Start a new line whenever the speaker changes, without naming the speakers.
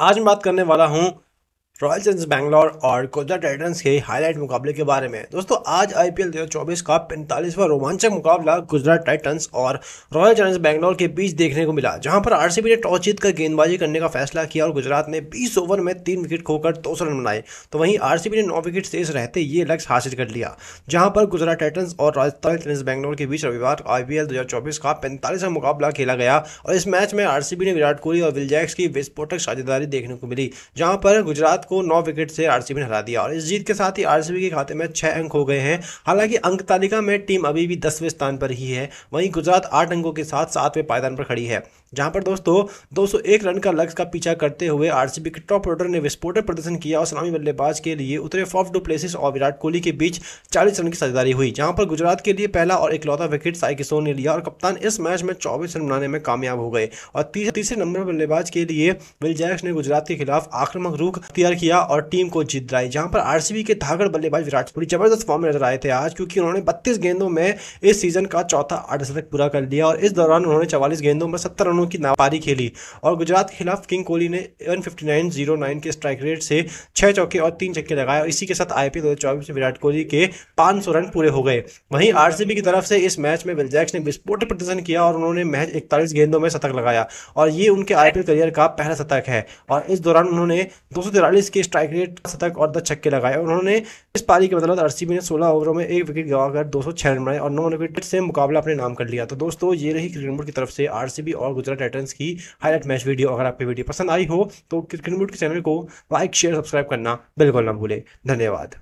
आज मैं बात करने वाला हूँ रॉयल चैलेंजर्स बैंगलोर और कोलकाता टाइटन्स के हाईलाइट मुकाबले के बारे में दोस्तों आज आईपीएल 2024 का पैंतालीसवां रोमांचक मुकाबला गुजरात टाइटन्स और रॉयल चैलेंजर्स बैंगलोर के बीच देखने को मिला जहां पर आरसीबी ने टॉस जीतकर गेंदबाजी करने का फैसला किया और गुजरात ने बीस ओवर में तीन विकेट खोकर दो सौ रन बनाए तो वहीं बी ने नौ विकेट शेष रहते ये लक्ष्य हासिल कर लिया जहाँ पर गुजरात टाइटन्स और रॉयल चैलेंजर्स बैंगलोर के बीच रविवार हज़ार चौबीस का पैंतालीसवां मुकाबला खेला गया और इस मैच में बी ने विराट कोहली और विलजैक्स की विस्फोटक साझेदारी देखने को मिली जहाँ पर गुजरात को नौ विकेट से आरसीबी ने हरा दिया और इस जीत के साथ ही आरसीबी के खाते में छः अंक हो गए हैं हालांकि अंक तालिका में टीम अभी भी दसवें स्थान पर ही है वहीं गुजरात आठ अंकों के साथ सातवें पायदान पर खड़ी है जहां पर दोस्तों 201 रन का लक्ष्य का पीछा करते हुए आरसीबी के टॉप ऑर्डर ने विस्फोटक प्रदर्शन किया और सलामी बल्लेबाज के लिए उतरे फॉफ डू प्लेसिस और विराट कोहली के बीच 40 रन की साझेदारी हुई जहां पर गुजरात के लिए पहला और इकलौता विकेट साई किशोर ने लिया और कप्तान इस मैच में चौबीस रन बनाने में कामयाब हो गए और तीसरे नंबर बल्लेबाज के लिए विल जैक्स ने गुजरात के खिलाफ आक्रामक रूख तैयार किया और टीम को जीत दिलाई जहां पर आरसीबी के धागड़ बल्लेबाज विराट कोहली जबरदस्त फॉर्म में नजर आए थे आज क्योंकि उन्होंने बत्तीस गेंदों में इस सीजन का चौथा अर्धशतक पूरा कर लिया और इस दौरान उन्होंने चवालीस गेंदों में सत्तर रन रनों की नापारी खेली और गुजरात के खिलाफ किंग कोहली ने वन फिफ्टी के स्ट्राइक रेट से छः चौके और तीन चक्के लगाए और इसी के साथ आई पी दो में विराट कोहली के पाँच रन पूरे हो गए वहीं आर की तरफ से इस मैच में बिल ने विस्फोट प्रदर्शन किया और उन्होंने मैच इकतालीस गेंदों में शतक लगाया और ये उनके आई करियर का पहला शतक है और इस दौरान उन्होंने दो के स्ट्राइक रेट शतक और दस छक्के लगाए उन्होंने इस पारी के बदौलत आर ने सोलह ओवरों में एक विकेट गवाकर दो रन बनाए और नौ विकेट से मुकाबला अपने नाम कर लिया तो दोस्तों ये रही क्रिकेट की तरफ से आर और गुजरात गुजरात टाइटन्स की हाईलाइट मैच वीडियो अगर आपकी वीडियो पसंद आई हो तो क्रिकेट मूड के चैनल को लाइक शेयर सब्सक्राइब करना बिल्कुल ना भूले धन्यवाद